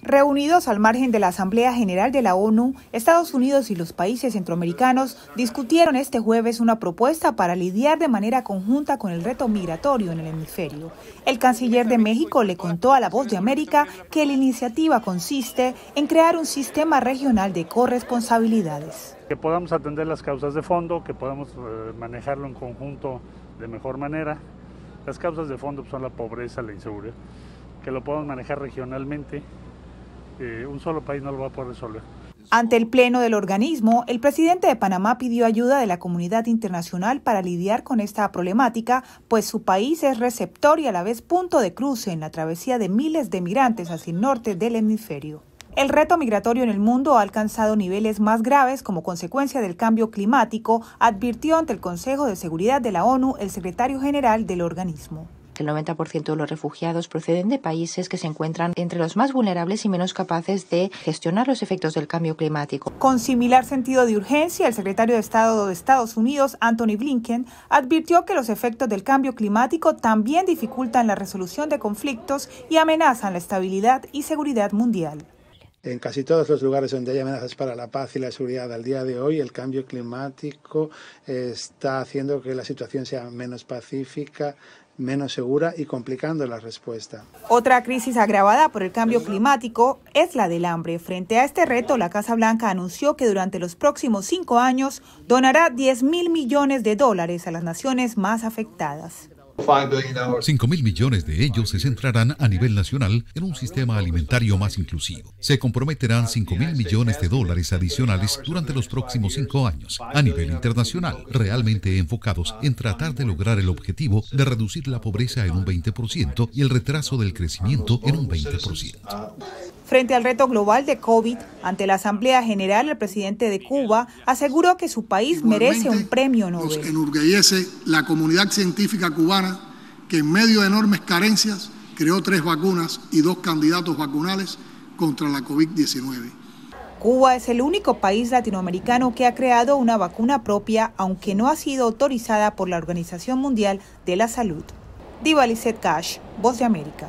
Reunidos al margen de la Asamblea General de la ONU, Estados Unidos y los países centroamericanos discutieron este jueves una propuesta para lidiar de manera conjunta con el reto migratorio en el hemisferio. El canciller de México le contó a La Voz de América que la iniciativa consiste en crear un sistema regional de corresponsabilidades. Que podamos atender las causas de fondo, que podamos eh, manejarlo en conjunto de mejor manera. Las causas de fondo son la pobreza, la inseguridad, que lo podamos manejar regionalmente un solo país no lo va a poder resolver. Ante el pleno del organismo, el presidente de Panamá pidió ayuda de la comunidad internacional para lidiar con esta problemática, pues su país es receptor y a la vez punto de cruce en la travesía de miles de migrantes hacia el norte del hemisferio. El reto migratorio en el mundo ha alcanzado niveles más graves como consecuencia del cambio climático, advirtió ante el Consejo de Seguridad de la ONU el secretario general del organismo. El 90% de los refugiados proceden de países que se encuentran entre los más vulnerables y menos capaces de gestionar los efectos del cambio climático. Con similar sentido de urgencia, el secretario de Estado de Estados Unidos, Anthony Blinken, advirtió que los efectos del cambio climático también dificultan la resolución de conflictos y amenazan la estabilidad y seguridad mundial. En casi todos los lugares donde hay amenazas para la paz y la seguridad al día de hoy, el cambio climático eh, está haciendo que la situación sea menos pacífica, menos segura y complicando la respuesta. Otra crisis agravada por el cambio climático es la del hambre. Frente a este reto, la Casa Blanca anunció que durante los próximos cinco años donará 10 mil millones de dólares a las naciones más afectadas. 5 mil millones de ellos se centrarán a nivel nacional en un sistema alimentario más inclusivo. Se comprometerán 5 mil millones de dólares adicionales durante los próximos cinco años a nivel internacional, realmente enfocados en tratar de lograr el objetivo de reducir la pobreza en un 20% y el retraso del crecimiento en un 20%. Frente al reto global de COVID, ante la Asamblea General, el presidente de Cuba aseguró que su país merece un premio Nobel. Nos enorgullece la comunidad científica cubana que en medio de enormes carencias creó tres vacunas y dos candidatos vacunales contra la COVID-19. Cuba es el único país latinoamericano que ha creado una vacuna propia, aunque no ha sido autorizada por la Organización Mundial de la Salud. Diva Cash, Voz de América.